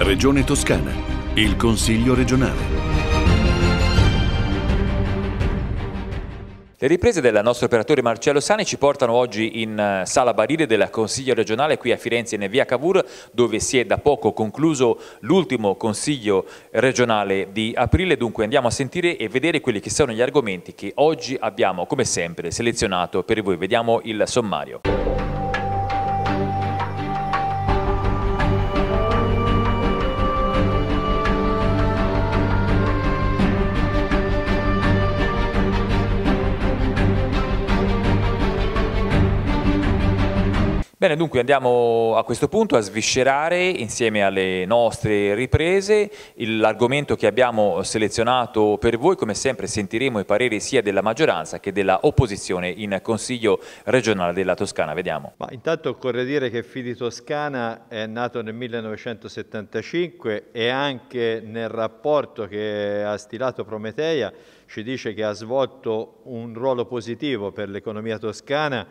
Regione Toscana, il Consiglio regionale. Le riprese del nostro operatore Marcello Sani ci portano oggi in eh, sala barile del Consiglio regionale qui a Firenze in via Cavour dove si è da poco concluso l'ultimo Consiglio regionale di aprile, dunque andiamo a sentire e vedere quelli che sono gli argomenti che oggi abbiamo come sempre selezionato per voi. Vediamo il sommario. Bene, dunque andiamo a questo punto a sviscerare insieme alle nostre riprese l'argomento che abbiamo selezionato per voi. Come sempre sentiremo i pareri sia della maggioranza che della opposizione in Consiglio regionale della Toscana. Vediamo. Ma intanto occorre dire che Fidi Toscana è nato nel 1975 e anche nel rapporto che ha stilato Prometeia ci dice che ha svolto un ruolo positivo per l'economia toscana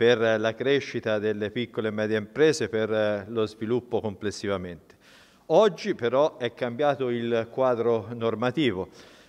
per la crescita delle piccole e medie imprese, per eh, lo sviluppo complessivamente. Oggi però è cambiato il quadro normativo,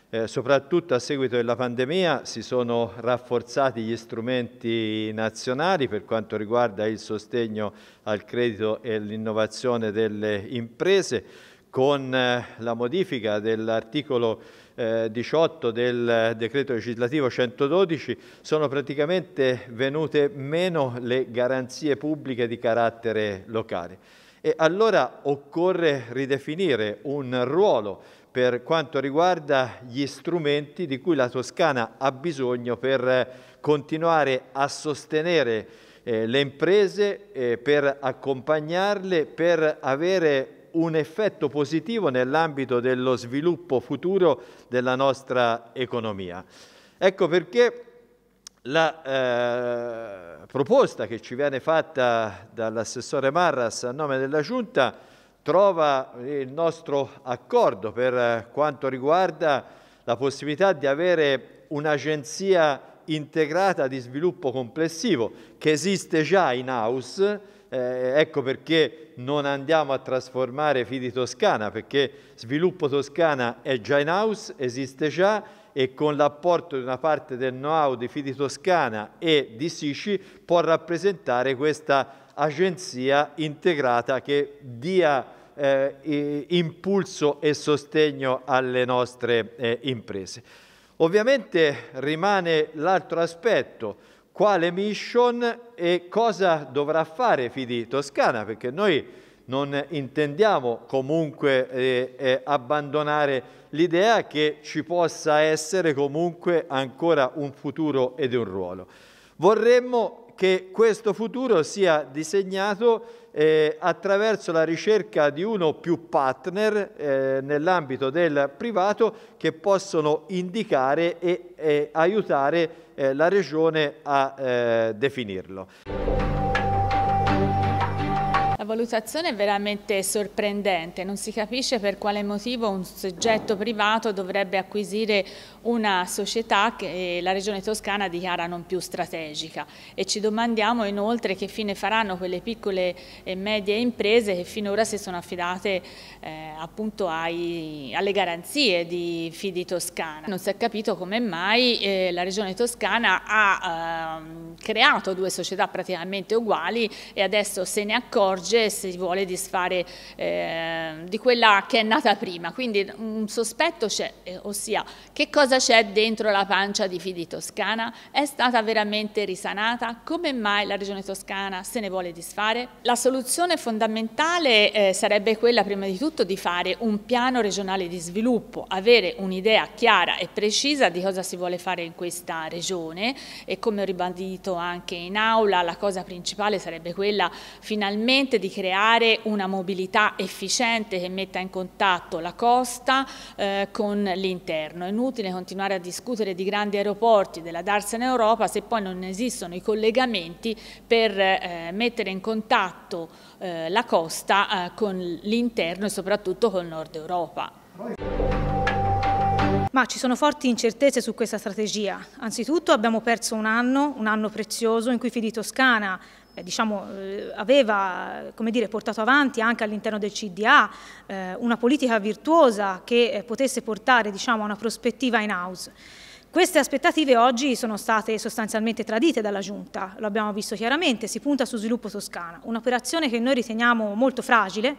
eh, soprattutto a seguito della pandemia si sono rafforzati gli strumenti nazionali per quanto riguarda il sostegno al credito e l'innovazione delle imprese con eh, la modifica dell'articolo 18 eh, del decreto legislativo 112 sono praticamente venute meno le garanzie pubbliche di carattere locale. E allora occorre ridefinire un ruolo per quanto riguarda gli strumenti di cui la Toscana ha bisogno per continuare a sostenere eh, le imprese, eh, per accompagnarle, per avere un effetto positivo nell'ambito dello sviluppo futuro della nostra economia. Ecco perché la eh, proposta che ci viene fatta dall'assessore Marras a nome della Giunta trova il nostro accordo per quanto riguarda la possibilità di avere un'agenzia integrata di sviluppo complessivo che esiste già in house eh, ecco perché non andiamo a trasformare Fidi Toscana, perché Sviluppo Toscana è già in house, esiste già e con l'apporto di una parte del know-how di Fidi Toscana e di Sici può rappresentare questa agenzia integrata che dia eh, impulso e sostegno alle nostre eh, imprese. Ovviamente rimane l'altro aspetto, quale mission e cosa dovrà fare Fidi Toscana, perché noi non intendiamo comunque eh, eh, abbandonare l'idea che ci possa essere comunque ancora un futuro ed un ruolo. Vorremmo che questo futuro sia disegnato eh, attraverso la ricerca di uno o più partner eh, nell'ambito del privato che possono indicare e, e aiutare eh, la Regione a eh, definirlo valutazione è veramente sorprendente, non si capisce per quale motivo un soggetto privato dovrebbe acquisire una società che la Regione Toscana dichiara non più strategica e ci domandiamo inoltre che fine faranno quelle piccole e medie imprese che finora si sono affidate eh, appunto ai, alle garanzie di Fidi Toscana. Non si è capito come mai eh, la Regione Toscana ha eh, creato due società praticamente uguali e adesso se ne accorge se si vuole disfare eh, di quella che è nata prima, quindi un sospetto c'è, eh, ossia che cosa c'è dentro la pancia di Fidi Toscana, è stata veramente risanata, come mai la regione toscana se ne vuole disfare? La soluzione fondamentale eh, sarebbe quella prima di tutto di fare un piano regionale di sviluppo, avere un'idea chiara e precisa di cosa si vuole fare in questa regione e come ho ribadito anche in aula la cosa principale sarebbe quella finalmente di creare una mobilità efficiente che metta in contatto la costa eh, con l'interno. È inutile continuare a discutere di grandi aeroporti, della Darsa Europa, se poi non esistono i collegamenti per eh, mettere in contatto eh, la costa eh, con l'interno e soprattutto col nord Europa. Ma ci sono forti incertezze su questa strategia. Anzitutto abbiamo perso un anno, un anno prezioso in cui Fidi Toscana eh, diciamo, eh, aveva dire, portato avanti anche all'interno del CDA eh, una politica virtuosa che eh, potesse portare diciamo, a una prospettiva in house. Queste aspettative oggi sono state sostanzialmente tradite dalla Giunta, lo abbiamo visto chiaramente, si punta su sviluppo toscana, un'operazione che noi riteniamo molto fragile,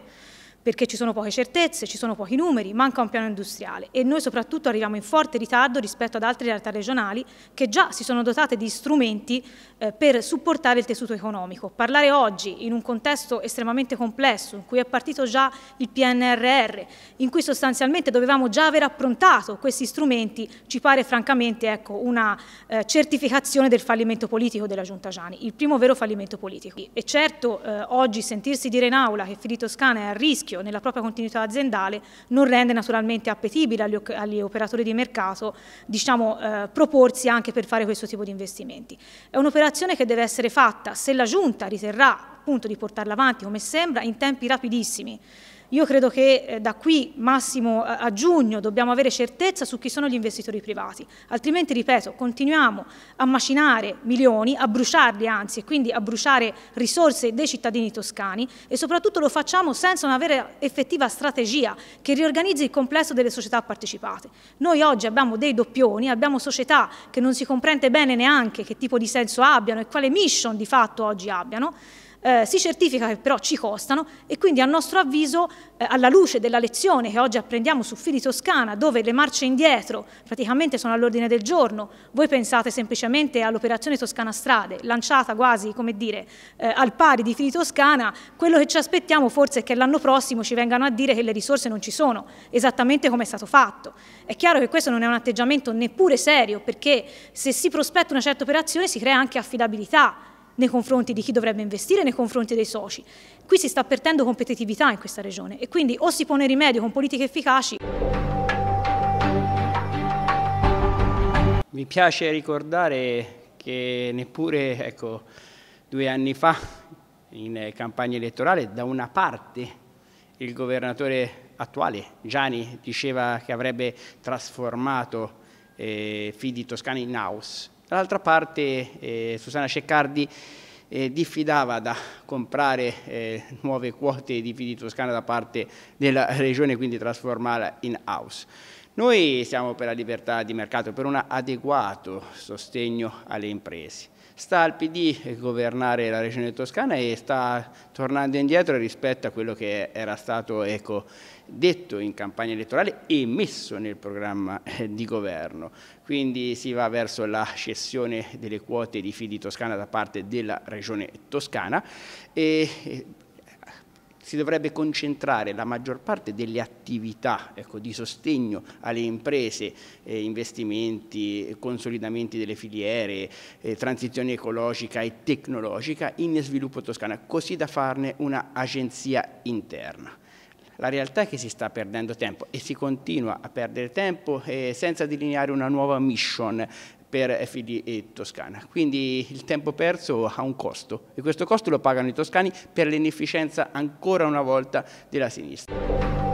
perché ci sono poche certezze, ci sono pochi numeri, manca un piano industriale e noi soprattutto arriviamo in forte ritardo rispetto ad altre realtà regionali che già si sono dotate di strumenti eh, per supportare il tessuto economico. Parlare oggi in un contesto estremamente complesso in cui è partito già il PNRR, in cui sostanzialmente dovevamo già aver approntato questi strumenti, ci pare francamente ecco, una eh, certificazione del fallimento politico della Giunta Giani, il primo vero fallimento politico. E certo eh, oggi sentirsi dire in aula che Fili Toscana è a rischio rischio nella propria continuità aziendale non rende naturalmente appetibile agli, agli operatori di mercato diciamo, eh, proporsi anche per fare questo tipo di investimenti. È un'operazione che deve essere fatta se la Giunta riterrà appunto di portarla avanti come sembra in tempi rapidissimi io credo che eh, da qui massimo a, a giugno dobbiamo avere certezza su chi sono gli investitori privati, altrimenti, ripeto, continuiamo a macinare milioni, a bruciarli anzi, e quindi a bruciare risorse dei cittadini toscani e soprattutto lo facciamo senza una vera effettiva strategia che riorganizzi il complesso delle società partecipate. Noi oggi abbiamo dei doppioni, abbiamo società che non si comprende bene neanche che tipo di senso abbiano e quale mission di fatto oggi abbiano, eh, si certifica che però ci costano e quindi a nostro avviso eh, alla luce della lezione che oggi apprendiamo su Fili Toscana dove le marce indietro praticamente sono all'ordine del giorno, voi pensate semplicemente all'operazione Toscana Strade lanciata quasi come dire eh, al pari di Fili Toscana, quello che ci aspettiamo forse è che l'anno prossimo ci vengano a dire che le risorse non ci sono, esattamente come è stato fatto. È chiaro che questo non è un atteggiamento neppure serio perché se si prospetta una certa operazione si crea anche affidabilità nei confronti di chi dovrebbe investire, nei confronti dei soci. Qui si sta perdendo competitività in questa regione e quindi o si pone rimedio con politiche efficaci. Mi piace ricordare che neppure ecco, due anni fa in campagna elettorale da una parte il governatore attuale Gianni diceva che avrebbe trasformato eh, Fidi Toscani in house Dall'altra parte eh, Susanna Ceccardi eh, diffidava da comprare eh, nuove quote di Fidi Toscana da parte della regione, quindi trasformarla in house. Noi siamo per la libertà di mercato, per un adeguato sostegno alle imprese. Sta al PD governare la regione toscana e sta tornando indietro rispetto a quello che era stato ecco, detto in campagna elettorale e messo nel programma eh, di governo. Quindi si va verso la cessione delle quote di Fidi Toscana da parte della regione toscana e eh, si dovrebbe concentrare la maggior parte delle attività ecco, di sostegno alle imprese, eh, investimenti, consolidamenti delle filiere, eh, transizione ecologica e tecnologica in sviluppo toscana, così da farne un'agenzia interna. La realtà è che si sta perdendo tempo e si continua a perdere tempo eh, senza delineare una nuova mission per FD e Toscana. Quindi il tempo perso ha un costo e questo costo lo pagano i toscani per l'inefficienza ancora una volta della sinistra.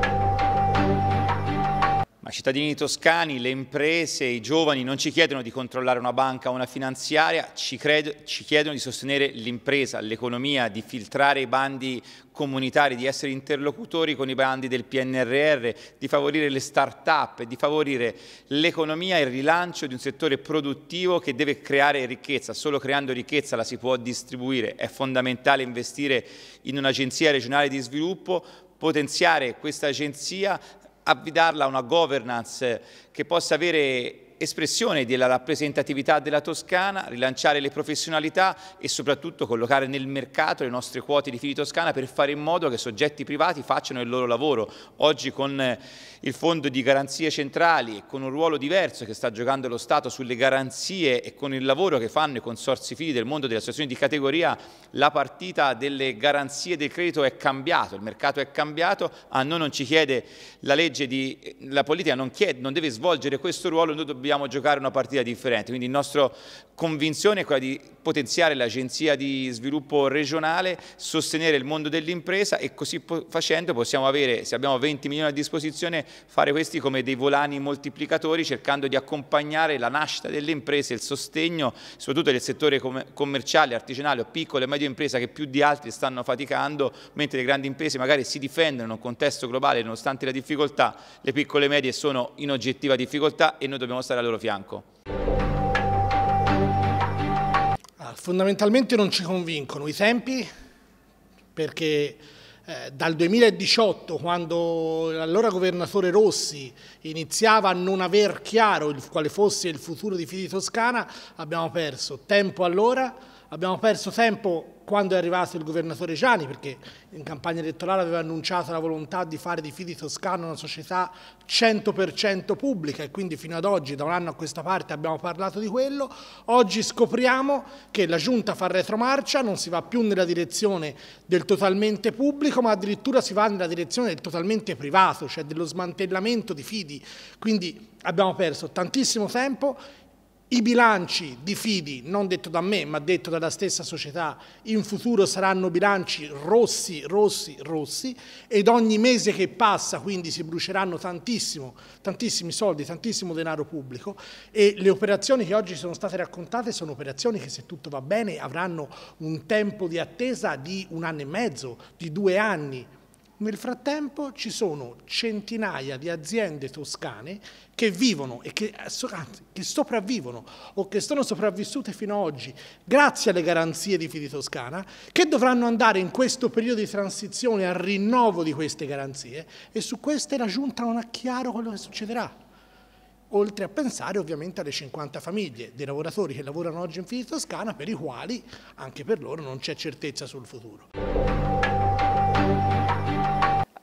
Ma i cittadini toscani, le imprese, i giovani non ci chiedono di controllare una banca o una finanziaria, ci, credo, ci chiedono di sostenere l'impresa, l'economia, di filtrare i bandi comunitari, di essere interlocutori con i bandi del PNRR, di favorire le start-up, di favorire l'economia e il rilancio di un settore produttivo che deve creare ricchezza. Solo creando ricchezza la si può distribuire. È fondamentale investire in un'agenzia regionale di sviluppo potenziare questa agenzia affidarla a una governance che possa avere espressione della rappresentatività della Toscana, rilanciare le professionalità e soprattutto collocare nel mercato le nostre quote di fili Toscana per fare in modo che soggetti privati facciano il loro lavoro. Oggi con eh, il fondo di garanzie centrali e con un ruolo diverso che sta giocando lo Stato sulle garanzie e con il lavoro che fanno i consorsi fili del mondo delle associazioni di categoria, la partita delle garanzie del credito è cambiata, il mercato è cambiato, a noi non ci chiede la legge di, eh, la politica non, chiede, non deve svolgere questo ruolo, noi dobbiamo dobbiamo giocare una partita differente, quindi la nostra convinzione è quella di potenziare l'agenzia di sviluppo regionale, sostenere il mondo dell'impresa e così facendo possiamo avere, se abbiamo 20 milioni a disposizione, fare questi come dei volani moltiplicatori cercando di accompagnare la nascita delle imprese, il sostegno soprattutto del settore commerciale, artigianale o piccole e medie imprese che più di altri stanno faticando, mentre le grandi imprese magari si difendono in un contesto globale nonostante la difficoltà, le piccole e medie sono in oggettiva difficoltà e noi dobbiamo stare al loro fianco? Ah, fondamentalmente non ci convincono i tempi perché eh, dal 2018, quando l'allora governatore Rossi iniziava a non aver chiaro quale fosse il futuro di Fidi Toscana, abbiamo perso tempo allora, Abbiamo perso tempo quando è arrivato il governatore Gianni, perché in campagna elettorale aveva annunciato la volontà di fare di Fidi Toscano una società 100% pubblica e quindi fino ad oggi, da un anno a questa parte, abbiamo parlato di quello. Oggi scopriamo che la Giunta fa retromarcia, non si va più nella direzione del totalmente pubblico, ma addirittura si va nella direzione del totalmente privato, cioè dello smantellamento di Fidi. Quindi abbiamo perso tantissimo tempo, i bilanci di Fidi, non detto da me, ma detto dalla stessa società, in futuro saranno bilanci rossi, rossi, rossi ed ogni mese che passa quindi si bruceranno tantissimo, tantissimi soldi, tantissimo denaro pubblico e le operazioni che oggi sono state raccontate sono operazioni che se tutto va bene avranno un tempo di attesa di un anno e mezzo, di due anni, nel frattempo ci sono centinaia di aziende toscane che vivono e che, anzi, che sopravvivono o che sono sopravvissute fino ad oggi grazie alle garanzie di Fidi Toscana che dovranno andare in questo periodo di transizione al rinnovo di queste garanzie e su queste la Giunta non ha chiaro quello che succederà oltre a pensare ovviamente alle 50 famiglie dei lavoratori che lavorano oggi in Fidi Toscana per i quali anche per loro non c'è certezza sul futuro.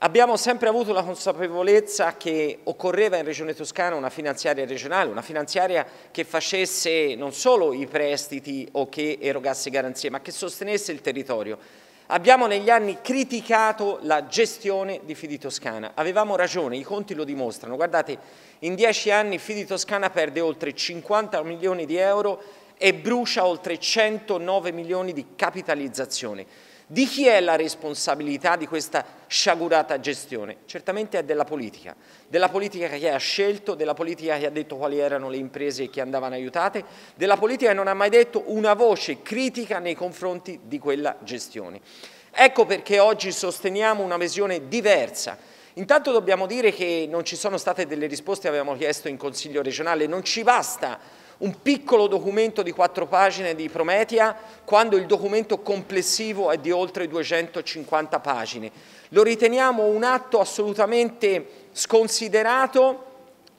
Abbiamo sempre avuto la consapevolezza che occorreva in Regione Toscana una finanziaria regionale, una finanziaria che facesse non solo i prestiti o che erogasse garanzie, ma che sostenesse il territorio. Abbiamo negli anni criticato la gestione di Fidi Toscana, avevamo ragione, i conti lo dimostrano. Guardate, in dieci anni Fidi Toscana perde oltre 50 milioni di euro e brucia oltre 109 milioni di capitalizzazione. Di chi è la responsabilità di questa sciagurata gestione? Certamente è della politica, della politica che ha scelto, della politica che ha detto quali erano le imprese che andavano aiutate, della politica che non ha mai detto una voce critica nei confronti di quella gestione. Ecco perché oggi sosteniamo una visione diversa. Intanto dobbiamo dire che non ci sono state delle risposte che avevamo chiesto in Consiglio regionale, non ci basta un piccolo documento di quattro pagine di Prometia quando il documento complessivo è di oltre 250 pagine. Lo riteniamo un atto assolutamente sconsiderato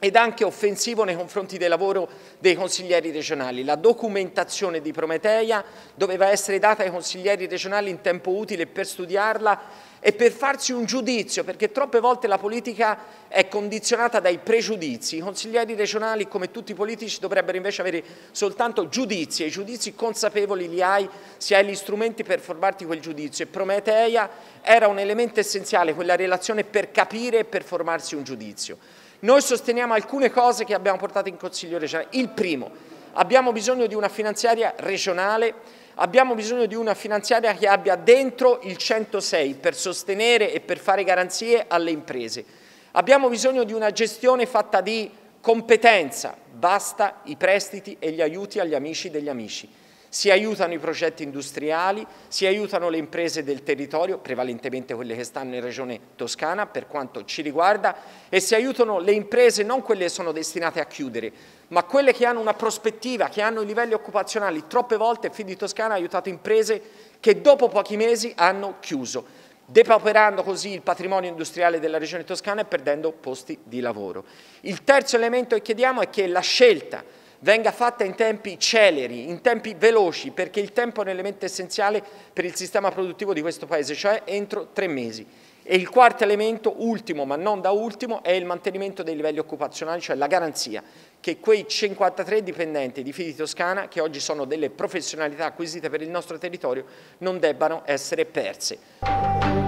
ed anche offensivo nei confronti del lavoro dei consiglieri regionali. La documentazione di Prometeia doveva essere data ai consiglieri regionali in tempo utile per studiarla e per farsi un giudizio, perché troppe volte la politica è condizionata dai pregiudizi. I consiglieri regionali, come tutti i politici, dovrebbero invece avere soltanto giudizi, e i giudizi consapevoli li hai se hai gli strumenti per formarti quel giudizio. E Prometeia era un elemento essenziale, quella relazione per capire e per formarsi un giudizio. Noi sosteniamo alcune cose che abbiamo portato in Consiglio regionale. Il primo, abbiamo bisogno di una finanziaria regionale, abbiamo bisogno di una finanziaria che abbia dentro il 106 per sostenere e per fare garanzie alle imprese. Abbiamo bisogno di una gestione fatta di competenza, basta i prestiti e gli aiuti agli amici degli amici si aiutano i progetti industriali, si aiutano le imprese del territorio, prevalentemente quelle che stanno in regione toscana per quanto ci riguarda, e si aiutano le imprese, non quelle che sono destinate a chiudere, ma quelle che hanno una prospettiva, che hanno i livelli occupazionali. Troppe volte Fidi Toscana ha aiutato imprese che dopo pochi mesi hanno chiuso depauperando così il patrimonio industriale della regione toscana e perdendo posti di lavoro. Il terzo elemento che chiediamo è che la scelta venga fatta in tempi celeri, in tempi veloci, perché il tempo è un elemento essenziale per il sistema produttivo di questo Paese, cioè entro tre mesi. E il quarto elemento, ultimo ma non da ultimo, è il mantenimento dei livelli occupazionali, cioè la garanzia che quei 53 dipendenti di Fidi Toscana, che oggi sono delle professionalità acquisite per il nostro territorio, non debbano essere perse.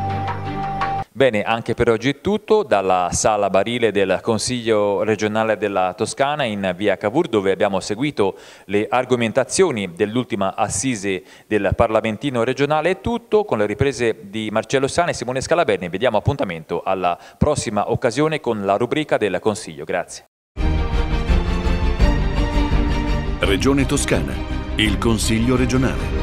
Bene, anche per oggi è tutto, dalla sala barile del Consiglio regionale della Toscana in via Cavour dove abbiamo seguito le argomentazioni dell'ultima assise del Parlamentino regionale è tutto, con le riprese di Marcello Sane e Simone Scalaberni vediamo appuntamento alla prossima occasione con la rubrica del Consiglio, grazie. Regione Toscana, il Consiglio regionale.